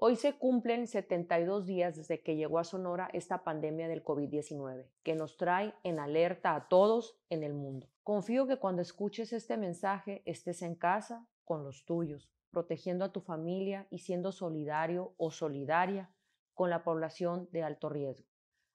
Hoy se cumplen 72 días desde que llegó a Sonora esta pandemia del COVID-19, que nos trae en alerta a todos en el mundo. Confío que cuando escuches este mensaje estés en casa con los tuyos, protegiendo a tu familia y siendo solidario o solidaria con la población de alto riesgo.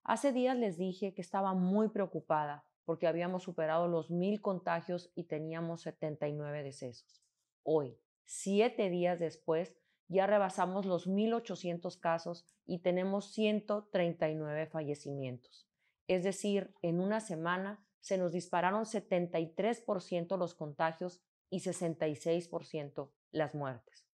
Hace días les dije que estaba muy preocupada porque habíamos superado los mil contagios y teníamos 79 decesos. Hoy, siete días después, ya rebasamos los 1.800 casos y tenemos 139 fallecimientos. Es decir, en una semana se nos dispararon 73% los contagios y 66% las muertes.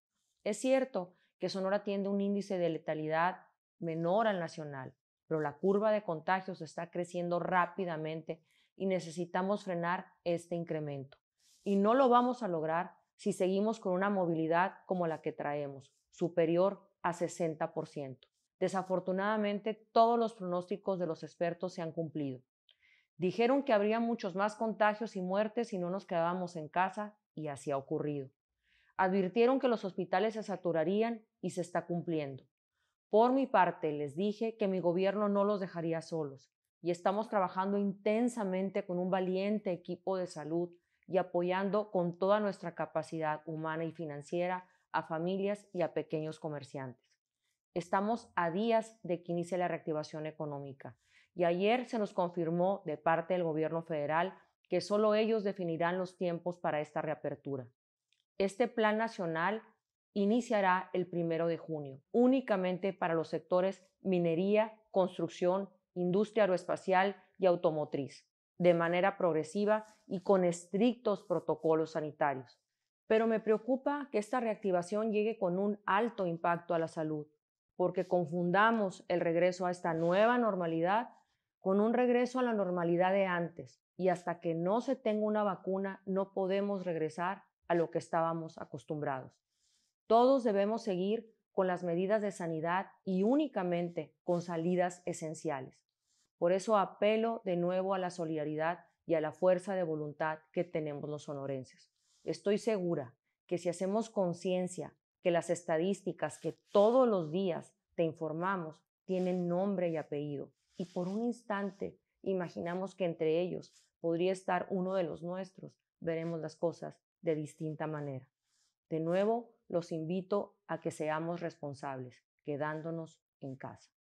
Es cierto que Sonora tiene un índice de letalidad menor al nacional, pero la curva de contagios está creciendo rápidamente y necesitamos frenar este incremento. Y no lo vamos a lograr si seguimos con una movilidad como la que traemos, superior a 60%. Desafortunadamente, todos los pronósticos de los expertos se han cumplido. Dijeron que habría muchos más contagios y muertes si no nos quedábamos en casa y así ha ocurrido. Advirtieron que los hospitales se saturarían y se está cumpliendo. Por mi parte, les dije que mi gobierno no los dejaría solos y estamos trabajando intensamente con un valiente equipo de salud y apoyando con toda nuestra capacidad humana y financiera a familias y a pequeños comerciantes. Estamos a días de que inicie la reactivación económica y ayer se nos confirmó de parte del gobierno federal que solo ellos definirán los tiempos para esta reapertura. Este plan nacional iniciará el primero de junio, únicamente para los sectores minería, construcción, industria aeroespacial y automotriz de manera progresiva y con estrictos protocolos sanitarios. Pero me preocupa que esta reactivación llegue con un alto impacto a la salud, porque confundamos el regreso a esta nueva normalidad con un regreso a la normalidad de antes. Y hasta que no se tenga una vacuna, no podemos regresar a lo que estábamos acostumbrados. Todos debemos seguir con las medidas de sanidad y únicamente con salidas esenciales. Por eso apelo de nuevo a la solidaridad y a la fuerza de voluntad que tenemos los sonorenses. Estoy segura que si hacemos conciencia que las estadísticas que todos los días te informamos tienen nombre y apellido, y por un instante imaginamos que entre ellos podría estar uno de los nuestros, veremos las cosas de distinta manera. De nuevo, los invito a que seamos responsables, quedándonos en casa.